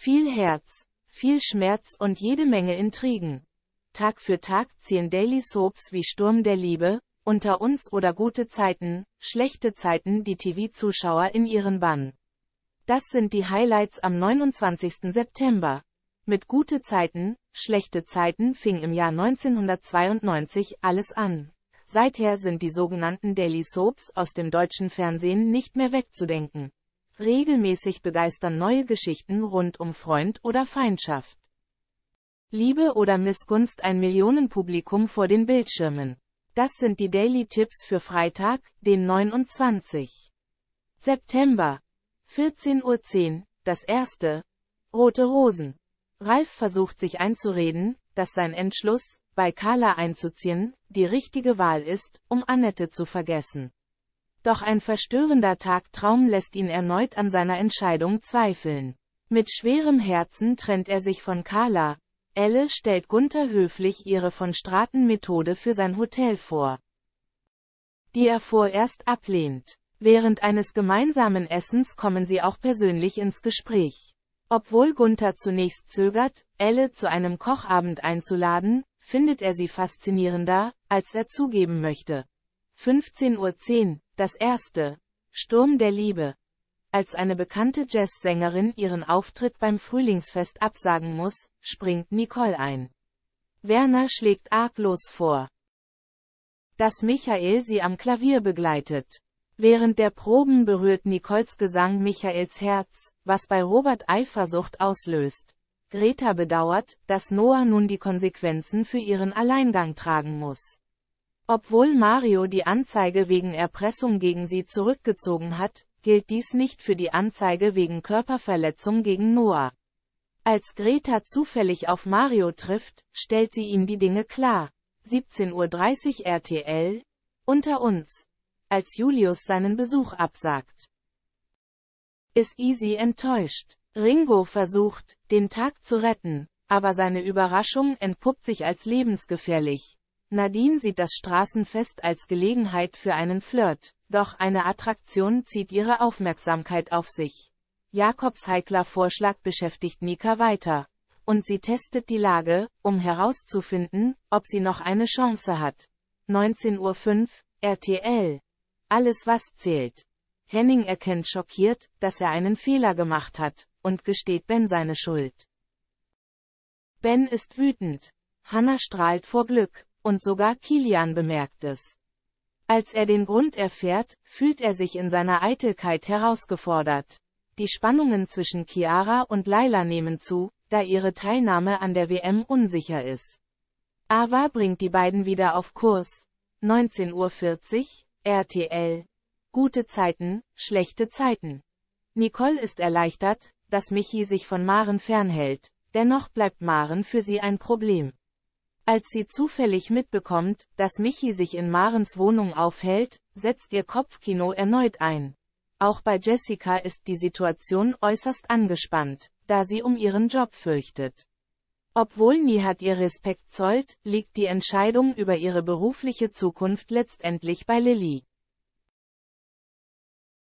Viel Herz, viel Schmerz und jede Menge Intrigen. Tag für Tag ziehen Daily Soaps wie Sturm der Liebe, unter uns oder gute Zeiten, schlechte Zeiten die TV-Zuschauer in ihren Bann. Das sind die Highlights am 29. September. Mit gute Zeiten, schlechte Zeiten fing im Jahr 1992 alles an. Seither sind die sogenannten Daily Soaps aus dem deutschen Fernsehen nicht mehr wegzudenken. Regelmäßig begeistern neue Geschichten rund um Freund oder Feindschaft. Liebe oder Missgunst ein Millionenpublikum vor den Bildschirmen. Das sind die Daily Tipps für Freitag, den 29. September. 14.10 Uhr, das erste. Rote Rosen. Ralf versucht sich einzureden, dass sein Entschluss, bei Carla einzuziehen, die richtige Wahl ist, um Annette zu vergessen. Doch ein verstörender Tagtraum lässt ihn erneut an seiner Entscheidung zweifeln. Mit schwerem Herzen trennt er sich von Carla. Elle stellt Gunther höflich ihre von Straten Methode für sein Hotel vor, die er vorerst ablehnt. Während eines gemeinsamen Essens kommen sie auch persönlich ins Gespräch. Obwohl Gunther zunächst zögert, Elle zu einem Kochabend einzuladen, findet er sie faszinierender, als er zugeben möchte. 15.10 Uhr, das erste, Sturm der Liebe. Als eine bekannte Jazzsängerin ihren Auftritt beim Frühlingsfest absagen muss, springt Nicole ein. Werner schlägt arglos vor, dass Michael sie am Klavier begleitet. Während der Proben berührt Nicoles Gesang Michaels Herz, was bei Robert Eifersucht auslöst. Greta bedauert, dass Noah nun die Konsequenzen für ihren Alleingang tragen muss. Obwohl Mario die Anzeige wegen Erpressung gegen sie zurückgezogen hat, gilt dies nicht für die Anzeige wegen Körperverletzung gegen Noah. Als Greta zufällig auf Mario trifft, stellt sie ihm die Dinge klar. 17.30 Uhr RTL, unter uns. Als Julius seinen Besuch absagt, ist Easy enttäuscht. Ringo versucht, den Tag zu retten, aber seine Überraschung entpuppt sich als lebensgefährlich. Nadine sieht das Straßenfest als Gelegenheit für einen Flirt, doch eine Attraktion zieht ihre Aufmerksamkeit auf sich. Jakobs heikler Vorschlag beschäftigt Nika weiter, und sie testet die Lage, um herauszufinden, ob sie noch eine Chance hat. 19.05 Uhr, RTL. Alles was zählt. Henning erkennt schockiert, dass er einen Fehler gemacht hat, und gesteht Ben seine Schuld. Ben ist wütend. Hannah strahlt vor Glück, und sogar Kilian bemerkt es. Als er den Grund erfährt, fühlt er sich in seiner Eitelkeit herausgefordert. Die Spannungen zwischen Chiara und Laila nehmen zu, da ihre Teilnahme an der WM unsicher ist. Ava bringt die beiden wieder auf Kurs. 19.40 Uhr, RTL. Gute Zeiten, schlechte Zeiten. Nicole ist erleichtert, dass Michi sich von Maren fernhält, dennoch bleibt Maren für sie ein Problem. Als sie zufällig mitbekommt, dass Michi sich in Marens Wohnung aufhält, setzt ihr Kopfkino erneut ein. Auch bei Jessica ist die Situation äußerst angespannt, da sie um ihren Job fürchtet. Obwohl nie hat ihr Respekt zollt, liegt die Entscheidung über ihre berufliche Zukunft letztendlich bei Lilly.